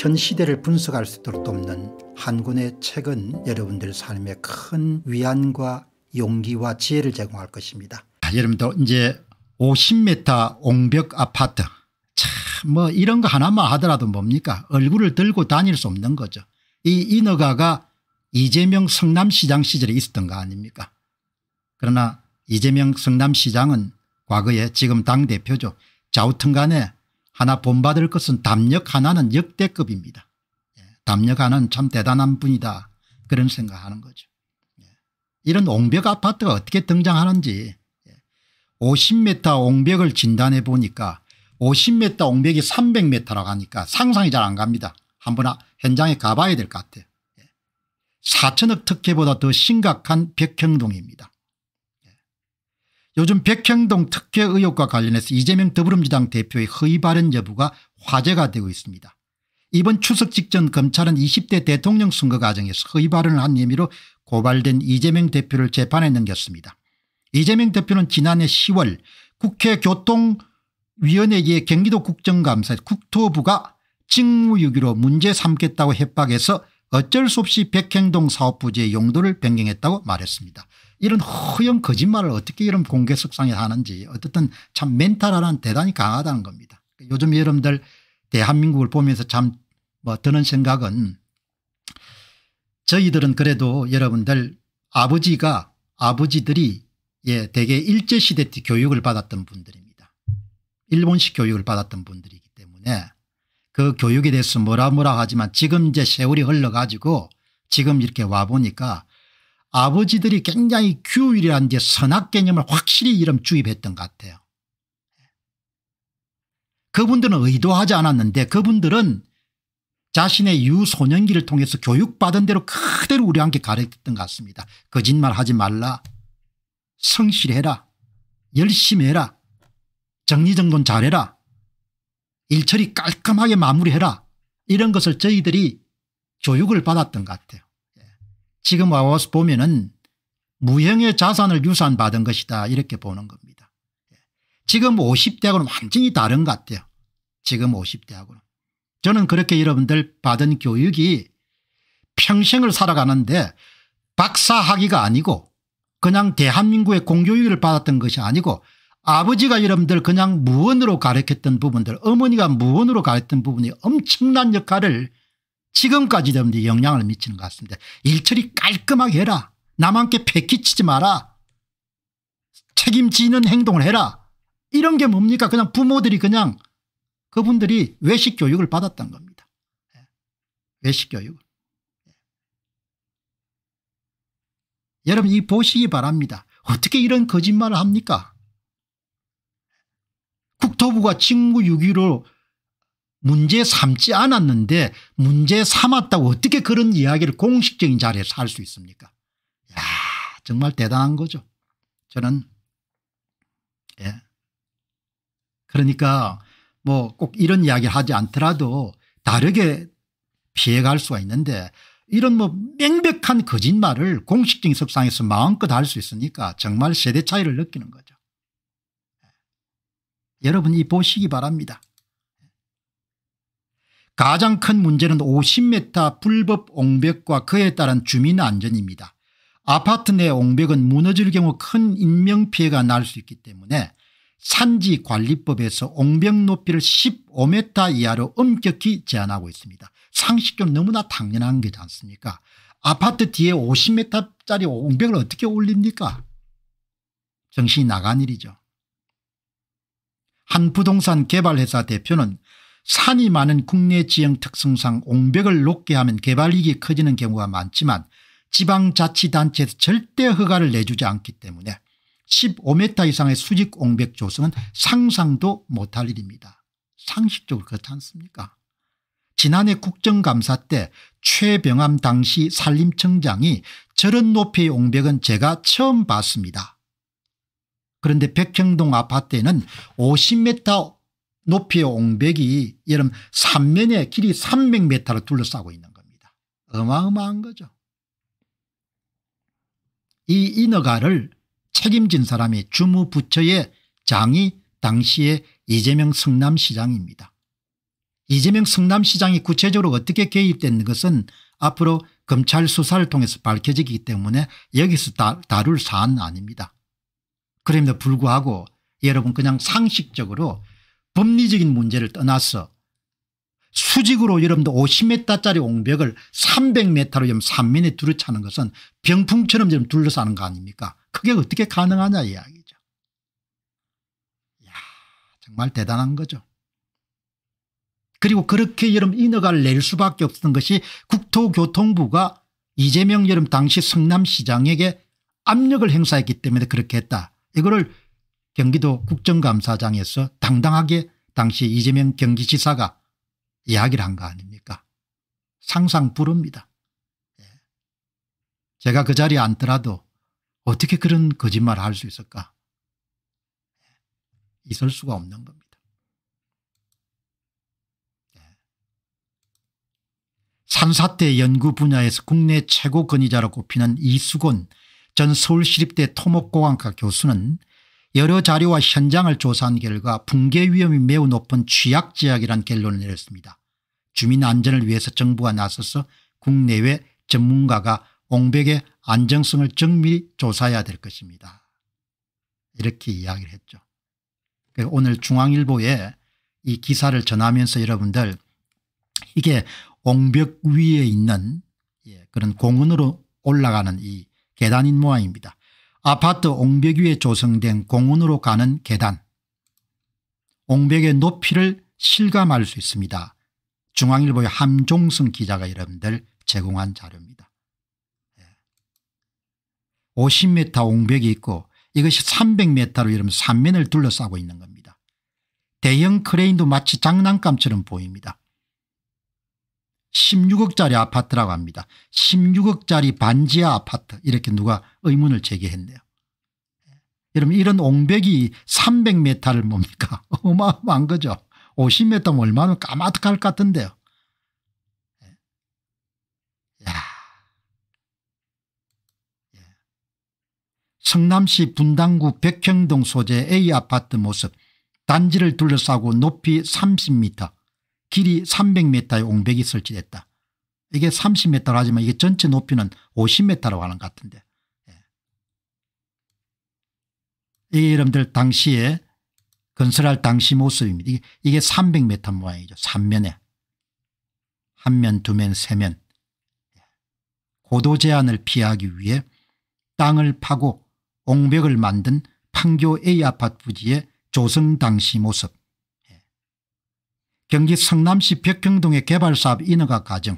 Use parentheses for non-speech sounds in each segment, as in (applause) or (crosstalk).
현 시대를 분석할 수 있도록 돕는 한 권의 책은 여러분들 삶에 큰 위안과 용기와 지혜를 제공할 것입니다. 아, 여러분도 이제 50m 옹벽 아파트 참 뭐 이런 거 하나만 하더라도 뭡니까 얼굴을 들고 다닐 수 없는 거죠. 이 인허가가 이재명 성남시장 시절에 있었던 거 아닙니까 그러나 이재명 성남시장은 과거에 지금 당대표죠. 좌우튼 간에 하나 본받을 것은 담력 하나는 역대급입니다. 예. 담력 하나는 참 대단한 분이다 그런 생각하는 거죠. 예. 이런 옹벽 아파트가 어떻게 등장하는지 50m 예, 옹벽을 진단해 보니까 50m 옹벽이 300m라고 하니까 상상이 잘 안 갑니다. 한번 아, 현장에 가봐야 될 것 같아요. 4천억 예, 특혜보다 더 심각한 백형동입니다. 요즘 백현동 특혜 의혹과 관련해서 이재명 더불어민주당 대표의 허위 발언 여부가 화제가 되고 있습니다. 이번 추석 직전 검찰은 20대 대통령 선거 과정에서 허위 발언을 한 혐의로 고발된 이재명 대표를 재판에 넘겼습니다. 이재명 대표는 지난해 10월 국회 교통위원회의 경기도 국정감사 국토부가 직무유기로 문제 삼겠다고 협박해서 어쩔 수 없이 백행동 사업부지의 용도를 변경했다고 말했습니다. 이런 허영 거짓말을 어떻게 이런 공개 석상에 하는지 어쨌든 참 멘탈 하나는 대단히 강하다는 겁니다. 요즘 여러분들 대한민국을 보면서 참 뭐 드는 생각은 저희들은 그래도 여러분들 아버지가 아버지들이 예 대개 일제시대 때 교육을 받았던 분들입니다. 일본식 교육을 받았던 분들이기 때문에 그 교육에 대해서 뭐라 뭐라 하지만 지금 이제 세월이 흘러가지고 지금 이렇게 와보니까 아버지들이 굉장히 규율이란 게 선악 개념을 확실히 이름 주입했던 것 같아요. 그분들은 의도하지 않았는데 그분들은 자신의 유소년기를 통해서 교육받은 대로 그대로 우리한테 가르쳤던 것 같습니다. 거짓말하지 말라. 성실해라. 열심히 해라. 정리정돈 잘해라. 일처리 깔끔하게 마무리해라. 이런 것을 저희들이 교육을 받았던 것 같아요. 지금 와서 보면은 무형의 자산을 유산받은 것이다 이렇게 보는 겁니다. 지금 50대하고는 완전히 다른 것 같아요. 지금 50대하고는. 저는 그렇게 여러분들 받은 교육이 평생을 살아가는데 박사학위가 아니고 그냥 대한민국의 공교육을 받았던 것이 아니고 아버지가 여러분들 그냥 무언으로 가르쳤던 부분들 어머니가 무언으로 가르쳤던 부분이 엄청난 역할을 지금까지 여러분들 네 영향을 미치는 것 같습니다. 일처리 깔끔하게 해라. 남한테 패키치지 마라. 책임지는 행동을 해라. 이런 게 뭡니까 그냥 부모들이 그냥 그분들이 외식 교육을 받았던 겁니다. 예. 외식 교육을. 예. 여러분 이 보시기 바랍니다. 어떻게 이런 거짓말을 합니까? 국토부가 직무 유기로 문제 삼지 않았는데 문제 삼았다고 어떻게 그런 이야기를 공식적인 자리에서 할 수 있습니까 야 정말 대단한 거죠. 저는 예. 그러니까 뭐 꼭 이런 이야기를 하지 않더라도 다르게 피해갈 수가 있는데 이런 뭐 명백한 거짓말을 공식적인 석상에서 마음껏 할 수 있으니까 정말 세대 차이를 느끼는 거죠. 예. 여러분 이 보시기 바랍니다. 가장 큰 문제는 50m 불법 옹벽과 그에 따른 주민 안전입니다. 아파트 내 옹벽은 무너질 경우 큰 인명피해가 날 수 있기 때문에 산지관리법에서 옹벽 높이를 15m 이하로 엄격히 제한하고 있습니다. 상식적으로 너무나 당연한 게지 않습니까 아파트 뒤에 50m짜리 옹벽을 어떻게 올립니까 정신이 나간 일이죠. 한 부동산 개발회사 대표는 산이 많은 국내 지형 특성상 옹벽을 높게 하면 개발이익이 커지는 경우가 많지만 지방자치단체에서 절대 허가를 내주지 않기 때문에 15m 이상의 수직 옹벽 조성은 상상도 못할 일입니다. 상식적으로 그렇지 않습니까 지난해 국정감사 때 최병암 당시 산림청장이 저런 높이의 옹벽은 제가 처음 봤습니다. 그런데 백형동 아파트에는 50m 높이의 옹벽이 여름3면에 길이 300m를 둘러싸고 있는 겁니다. 어마어마한 거죠. 이 인허가를 책임진 사람이 주무부처의 장이 당시의 이재명 성남시장입니다. 이재명 성남시장이 구체적으로 어떻게 개입된 것은 앞으로 검찰 수사를 통해서 밝혀지기 때문에 여기서 다, 룰사안 아닙니다. 그럼에도 불구하고 여러분 그냥 상식적으로 법리적인 문제를 떠나서 수직으로 여러분도 50m짜리 옹벽을 300m로 지금 3면에 둘러차는 것은 병풍처럼 지금 둘러싸는 거 아닙니까 그게 어떻게 가능하냐 이야기죠. 야 정말 대단한 거죠. 그리고 그렇게 여러분 인허가를 낼 수밖에 없었던 것이 국토교통부가 이재명 여름 당시 성남시장에게 압력을 행사했기 때문에 그렇게 했다. 이거를 경기도 국정감사장에서 당당하게 당시 이재명 경기지사가 이야기를 한 거 아닙니까 상상 부릅니다 예. 제가 그 자리에 앉더라도 어떻게 그런 거짓말을 할 수 있을까 예. 있을 수가 없는 겁니다 예. 산사태 연구 분야에서 국내 최고 권위자로 꼽히는 이수곤 전 서울시립대 토목공학과 교수는 여러 자료와 현장을 조사한 결과 붕괴 위험이 매우 높은 취약 지역이란 결론을 내렸습니다. 주민 안전을 위해서 정부가 나서서 국내외 전문가가 옹벽의 안정성을 정밀히 조사해야 될 것입니다. 이렇게 이야기를 했죠. 오늘 중앙일보에 이 기사를 전하면서 여러분들 이게 옹벽 위에 있는 예, 그런 공원으로 올라가는 이 계단인 모양입니다. 아파트 옹벽 위에 조성된 공원으로 가는 계단. 옹벽의 높이를 실감할 수 있습니다. 중앙일보의 함종승 기자가 여러분들 제공한 자료입니다. 50m 예. 옹벽이 있고 이것이 300m로 여러분 산면을 둘러싸고 있는 겁니다. 대형 크레인도 마치 장난감처럼 보입니다. 16억짜리 아파트라고 합니다. 16억짜리 반지하 아파트 이렇게 누가 의문을 제기했네요. 예. 여러분 이런 옹벽이 300m를 뭡니까 (laughs) 어마어마한 거죠. 50m면 얼마나 까마득할 것 같은데요. 예. 예. 성남시 분당구 백형동 소재 A아파트 모습 단지를 둘러싸고 높이 30m 길이 300m의 옹벽이 설치됐다. 이게 30m라 하지만 이게 전체 높이는 50m라고 하는 것 같은데. 예. 이게 여러분들 당시에 건설할 당시 모습입니다. 이게, 이게 300m 모양이죠. 3면에. 한 면, 두 면, 세 면. 예. 고도 제한을 피하기 위해 땅을 파고 옹벽을 만든 판교 A 아파트 부지의 조성 당시 모습. 경기 성남시 벽경동의 개발사업 인허가 과정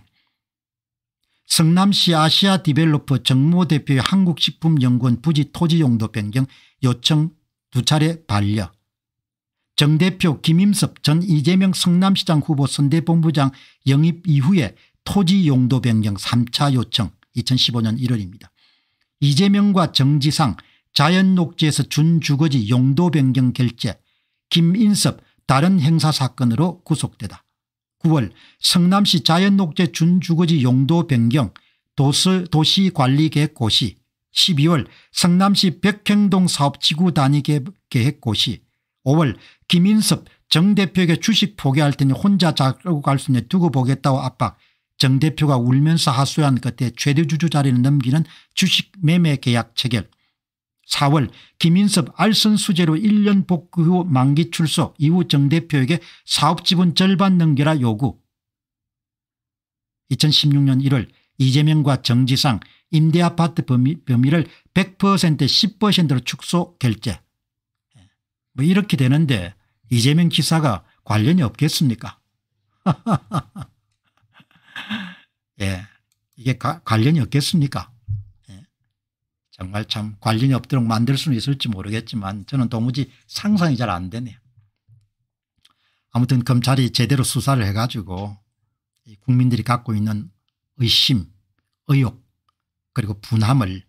성남시 아시아 디벨로퍼 정모대표의 한국식품연구원 부지 토지용도 변경 요청 두 차례 반려 정 대표 김임섭 전 이재명 성남시장 후보 선대본부장 영입 이후에 토지용도 변경 3차 요청 2015년 1월입니다. 이재명과 정지상 자연녹지에서 준주거지 용도 변경 결제 김인섭 다른 행사 사건으로 구속되다. 9월 성남시 자연녹제 준주거지 용도 변경 도시관리계획 고시 12월 성남시 백행동 사업지구 단위계획 고시 5월 김인섭 정 대표에게 주식 포기할 테니 혼자 자고 갈 수 있는 두고 보겠다고 압박 정 대표가 울면서 하소연 끝에 최대 주주 자리를 넘기는 주식 매매 계약 체결 4월 김인섭 알선 수재로 1년 복구 후 만기 출소 이후 정 대표에게 사업 지분 절반 넘겨라 요구 2016년 1월 이재명과 정지상 임대아파트 범위, 범위를 1 0 0 10%로 축소 결제 뭐 이렇게 되는데 이재명 기사가 관련이 없겠습니까 (laughs) 예, 이게 가, 관련이 없겠습니까 정말 참 관련이 없도록 만들 수는 있을지 모르겠지만 저는 도무지 상상이 잘 안 되네요. 아무튼 검찰이 제대로 수사를 해가지고 국민들이 갖고 있는 의심 의혹 그리고 분함을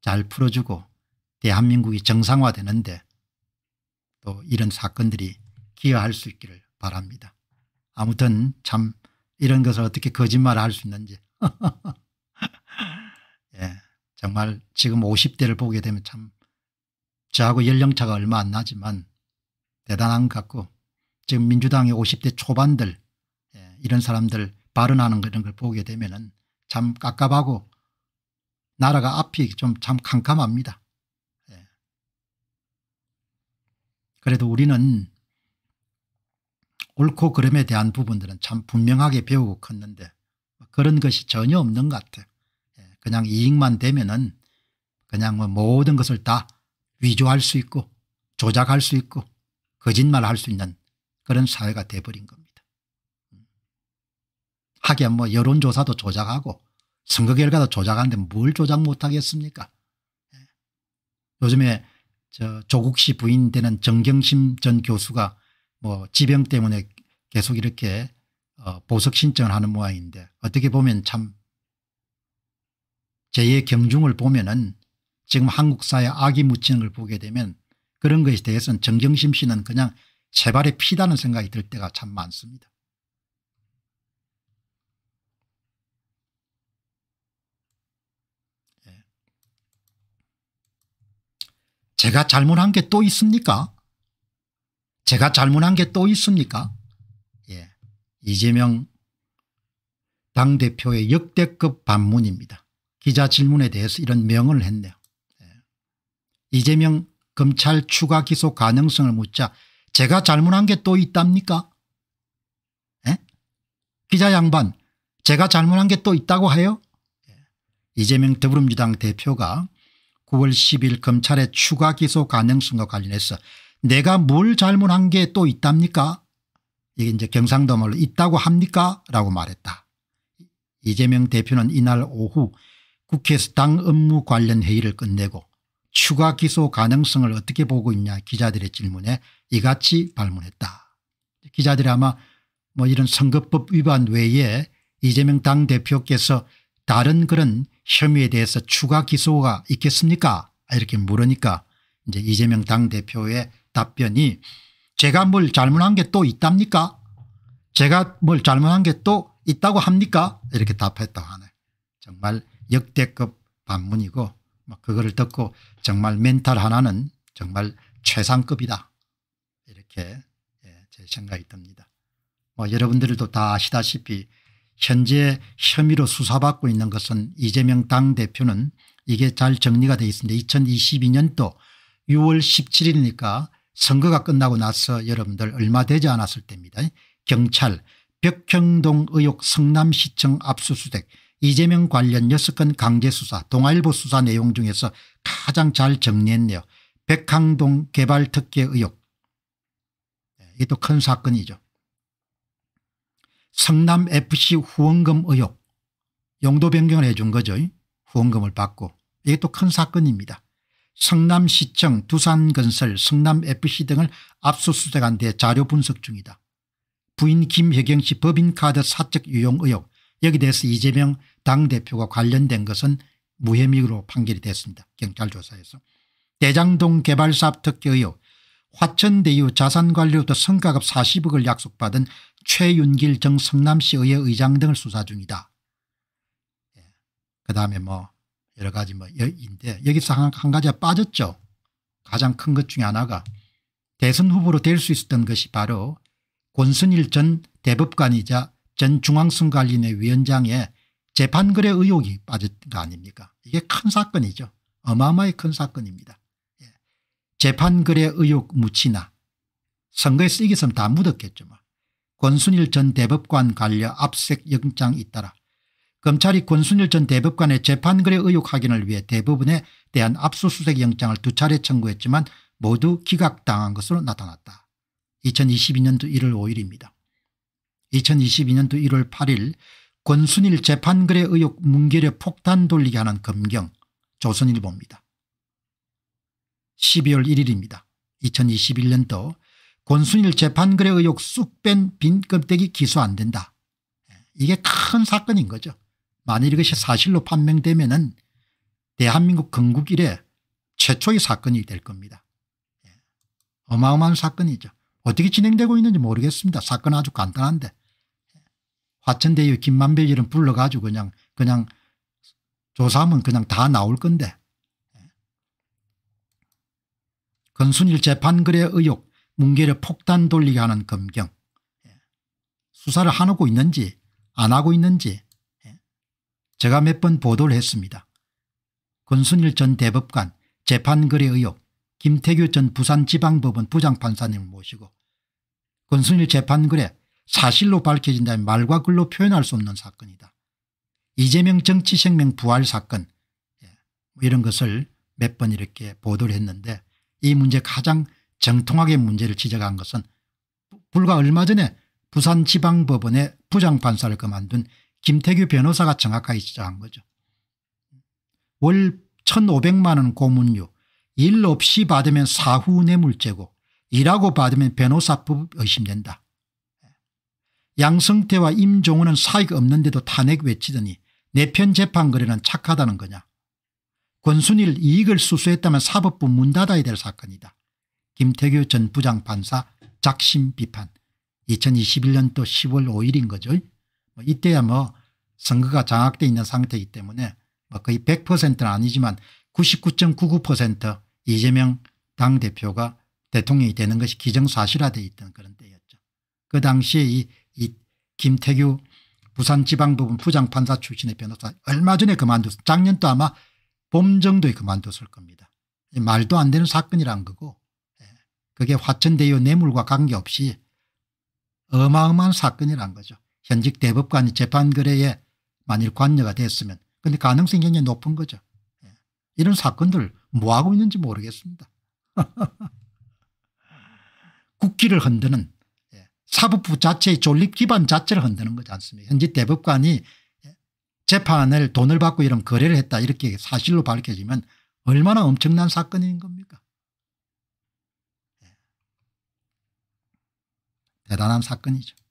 잘 풀어주고 대한민국이 정상화되는데 또 이런 사건들이 기여할 수 있기를 바랍니다. 아무튼 참 이런 것을 어떻게 거짓말을 할 수 있는지 (laughs) 예. 정말 지금 50대를 보게 되면 참 저하고 연령차가 얼마 안 나지만 대단한 것 같고 지금 민주당의 50대 초반들 예, 이런 사람들 발언하는 그런 걸 보게 되면 은참 깝깝하고 나라가 앞이 좀 참 캄캄합니다. 예. 그래도 우리는 옳고 그름에 대한 부분들은 참 분명하게 배우고 컸는데 그런 것이 전혀 없는 것 같아요. 그냥 이익만 되면은 그냥 뭐 모든 것을 다 위조할 수 있고 조작할 수 있고 거짓말할 수 있는 그런 사회가 돼버린 겁니다. 음. 하긴 뭐 여론조사도 조작하고 선거 결과도 조작하는데 뭘 조작 못하겠습니까? 예. 요즘에 저 조국 씨 부인 되는 정경심 전 교수가 뭐 지병 때문에 계속 이렇게 어 보석 신청을 하는 모양인데 어떻게 보면 참 제의 경중을 보면은 지금 한국 사회 악이 묻히는 걸 보게 되면 그런 것에 대해서는 정경심 씨는 그냥 제발의 피다는 생각이 들 때가 참 많습니다. 예. 제가 잘못한 게 또 있습니까? 제가 잘못한 게 또 있습니까? 예. 이재명 당대표의 역대급 반문입니다. 기자 질문에 대해서 이런 명언을 했네요. 예. 이재명 검찰 추가 기소 가능성을 묻자 제가 잘못한 게 또 있답니까? 에? 예? 기자 양반 제가 잘못한 게 또 있다고 해요? 예. 이재명 더불어민주당 대표가 9월 10일 검찰의 추가 기소 가능성과 관련해서 내가 뭘 잘못한 게 또 있답니까? 이게 이제 경상도 말로 있다고 합니까? 라고 말했다. 이재명 대표는 이날 오후 국회에서 당 업무 관련 회의를 끝내고 추가 기소 가능성을 어떻게 보고 있냐 기자들의 질문에 이같이 발문했다. 기자들이 아마 뭐 이런 선거법 위반 외에 이재명 당대표께서 다른 그런 혐의에 대해서 추가 기소가 있겠습니까 이렇게 물으니까 이제 이재명 당대표의 답변이 제가 뭘 잘못한 게 또 있답니까 제가 뭘 잘못한 게 또 있다고 합니까 이렇게 답했다고 하네 정말 역대급 반문이고 뭐 그거를 듣고 정말 멘탈 하나는 정말 최상급이다 이렇게 예, 제 생각이 듭니다. 뭐 여러분들도 다 아시다시피 현재 혐의로 수사받고 있는 것은 이재명 당대표는 이게 잘 정리가 돼 있습니다. 2022년도 6월 17일이니까 선거가 끝나고 나서 여러분들 얼마 되지 않았을 때입니다. 경찰 벽형동 의혹 성남시청 압수수색 이재명 관련 6건 강제수사 동아일보 수사 내용 중에서 가장 잘 정리했네요. 백항동 개발 특혜 의혹 네, 이것도 큰 사건이죠. 성남 FC 후원금 의혹 용도 변경을 해준 거죠. 후원금을 받고 이것도 큰 사건입니다. 성남시청 두산건설 성남FC 등을 압수수색한 데 자료 분석 중이다. 부인 김혜경 씨 법인카드 사적 유용 의혹 여기 에 대해서 이재명 당대표가 관련된 것은 무혐의로 판결이 됐습니다. 경찰 조사에서. 대장동 개발사업 특혜 의혹 화천대유 자산관리부터 성과급 40억을 약속받은 최윤길 정 성남시의회 의장 등을 수사 중이다. 예. 그 다음에 뭐 여러 가지 뭐인데 여기서 한, 한 가지가 빠졌죠. 가장 큰 것 중에 하나가 대선 후보로 될 수 있었던 것이 바로 권순일 전 대법관이자 전중앙선관리원회 위원장의 재판거래 의혹이 빠졌던 거 아닙니까 이게 큰 사건이죠 어마어마히 큰 사건입니다 예. 재판거래 의혹 묻히나 선거에 쓰이기 있으면 다 묻었겠죠 뭐. 권순일 전 대법관 관련 압색 영장 잇따라 검찰이 권순일 전 대법관의 재판거래 의혹 확인을 위해 대법원에 대한 압수수색 영장을 두 차례 청구했지만 모두 기각당한 것으로 나타났다. 2022년도 1월 5일입니다. 2022년도 1월 8일 권순일 재판거래 의혹 문결에 폭탄 돌리게 하는 검경 조선일보입니다. 12월 1일입니다. 2021년도 권순일 재판거래 의혹 쑥 뺀빈 껍데기 기소 안 된다. 이게 큰 사건인 거죠. 만일 이것이 사실로 판명되면 은 대한민국 건국 이래 최초의 사건이 될 겁니다. 예. 어마어마한 사건이죠. 어떻게 진행되고 있는지 모르겠습니다. 사건 아주 간단한데 화천대유 김만배 이름 불러가지고 그냥 그냥 조사하면 그냥 다 나올 건데. 건순일 재판거래 의혹 문계를 폭탄 돌리게 하는 검경. 수사를 하고 있는지 안 하고 있는지 제가 몇 번 보도를 했습니다. 권순일 전 대법관 재판거래 의혹 김태규 전 부산지방법원 부장판사님을 모시고 권순일 재판거래 사실로 밝혀진다면 말과 글로 표현할 수 없는 사건이다. 이재명 정치 생명 부활 사건 예, 뭐 이런 것을 몇 번 이렇게 보도를 했는데 이 문제 가장 정통하게 문제를 지적한 것은 불과 얼마 전에 부산지방법원의 부장판사를 그만둔 김태규 변호사가 정확하게 지적한 거죠. 월 1,500만 원 고문료, 일 없이 받으면 사후 뇌물죄고 일하고 받으면 변호사법 의심된다. 양성태와 임종훈은 사익 없는데도 탄핵 외치더니 내편 재판 거래는 착하다는 거냐. 권순일 이익을 수수했다면 사법부 문 닫아야 될 사건이다. 김태규 전 부장판사 작심 비판 2021년도 10월 5일인 거죠. 뭐 이때야 뭐 선거가 장악돼 있는 상태이기 때문에 뭐 거의 100%는 아니지만 99.99% 이재명 당대표가 대통령이 되는 것이 기정사실화되어 있던 그런 때였죠. 그 당시에 이이 김태규 부산지방법원 부장판사 출신의 변호사 얼마 전에 그만뒀 어요 작년도 아마 봄 정도에 그만뒀을 겁니다. 말도 안 되는 사건이란 거고 예, 그게 화천대유 뇌물과 관계없이 어마어마한 사건이란 거죠. 현직 대법관이 재판거래에 만일 관여가 됐으면 근데 가능성이 굉장히 높은 거죠. 예, 이런 사건들 뭐하고 있는지 모르겠습니다. (laughs) 국기를 흔드는 사법부 자체의 존립 기반 자체를 흔드는 거지 않습니까 현재 대법관이 재판을 돈을 받고 이런 거래를 했다 이렇게 사실로 밝혀지면 얼마나 엄청난 사건인 겁니까 예. 대단한 사건이죠.